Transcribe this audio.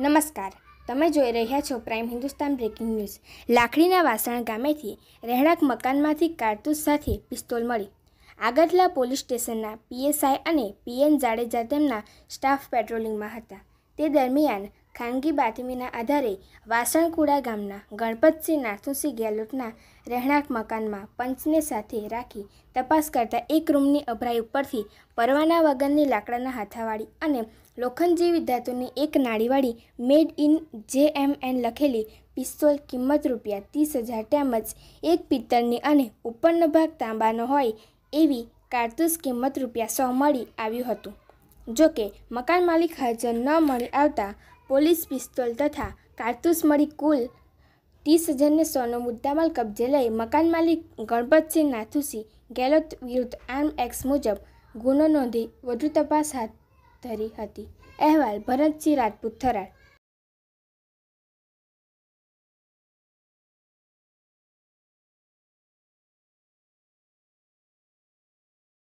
નમસ્કાર તમે જોઈ રહ્યા છો પ્રાઇમ હિન્દુસ્તાન બ્રેકિંગ ન્યૂઝ લાકડીના વાસણ ગામેથી રહેણાંક મકાનમાંથી કારતૂસ સાથે પિસ્તોલ મળી આગતલા પોલીસ સ્ટેશનના પીએસઆઈ અને પીએન જાડેજા તેમના સ્ટાફ પેટ્રોલિંગમાં હતા તે દરમિયાન ખાનગી બાતમીના આધારે વાસણકુડા ગામના ગણપતસિંહ નાથુસિંહ ગેહલોતના રહેણાંક મકાનમાં પંચને સાથે રાખી તપાસ કરતા એક રૂમની અભરાઈ ઉપરથી પરવાના વગરની લાકડાના હાથાવાળી અને લોખંડ જેવી ધાતુની એક નાળીવાળી મેડ ઇન જે એમ એન લખેલી પિસ્તોલ કિંમત રૂપિયા ત્રીસ હજાર તેમજ એક પિત્તળની અને ઉપરનો ભાગ તાંબાનો હોય એવી કારતૂસ કિંમત રૂપિયા સો મળી આવ્યું હતું જોકે મકાન માલિક હાજર ન મળી આવતા પોલીસ પિસ્તોલ તથા કારતૂસ મળી કુલ ત્રીસ હજારને સોનો મુદ્દામાલ કબજે લઈ મકાન માલિક ગણપતસિંહ નાથુસી ગેલોત વિરુદ્ધ આર્મ એક્સ મુજબ ગુનો નોંધી વધુ તપાસ હાથ ધરી હતી અહેવાલ ભરતસિંહ રાજપૂત થરાડ